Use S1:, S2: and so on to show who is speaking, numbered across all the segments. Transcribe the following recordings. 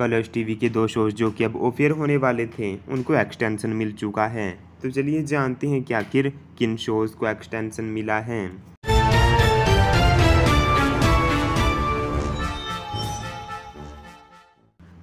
S1: Colors TV के दो shows जो कि अब ओफेयर होने वाले थे उनको एक्सटेंशन मिल चुका है तो चलिए जानते हैं कि आखिर किन शोज़ को एक्सटेंशन मिला है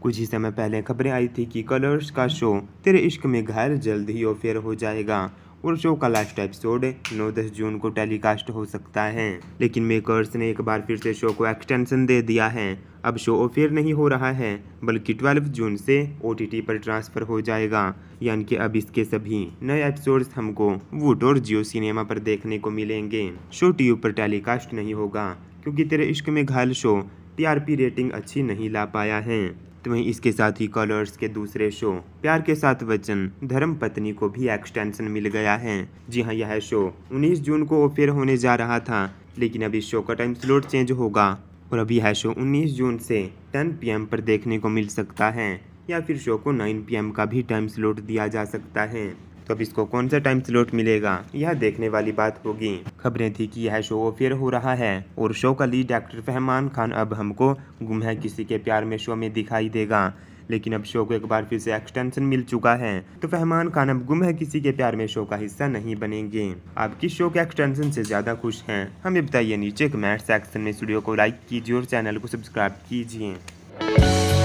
S1: कुछ ही समय पहले खबरें आई थी कि कलर्स का शो तेरे इश्क में घर जल्द ही ओफेयर हो जाएगा और शो का लास्ट एपिसोड 9-10 जून को टेलीकास्ट हो सकता है लेकिन मेकर्स ने एक बार फिर से शो को एक्सटेंशन दे दिया है अब शो ऑफेयर नहीं हो रहा है बल्कि 12 जून से ओ पर ट्रांसफर हो जाएगा यानी कि अब इसके सभी नए एपिसोड्स हमको वूट और जियो सिनेमा पर देखने को मिलेंगे शो ट्यूब पर टेलीकास्ट नहीं होगा क्योंकि तेरे इश्क में घायल शो टीआरपी रेटिंग अच्छी नहीं ला पाया है तो वहीं इसके साथ ही कॉलर्स के दूसरे शो प्यार के साथ वचन धर्म पत्नी को भी एक्सटेंशन मिल गया है जी हाँ यह शो 19 जून को ओफेयर होने जा रहा था लेकिन अभी शो का टाइम स्लोट चेंज होगा और अभी यह शो 19 जून से 10 पीएम पर देखने को मिल सकता है या फिर शो को 9 पीएम का भी टाइम स्लोट दिया जा सकता है तो अब इसको कौन सा टाइम स्लॉट मिलेगा यह देखने वाली बात होगी खबरें थी कि यह शो फिर हो रहा है और शो का लीड डॉक्टर फहमान खान अब हमको गुम है किसी के प्यार में शो में दिखाई देगा लेकिन अब शो को एक बार फिर से एक्सटेंशन मिल चुका है तो फहमान खान अब गुम है किसी के प्यार में शो का हिस्सा नहीं बनेंगे आप किस शो के एक्सटेंशन से ज्यादा खुश हैं हमें बताइए नीचे कमेंट सेक्शन में स्टूडियो को लाइक कीजिए और चैनल को सब्सक्राइब कीजिए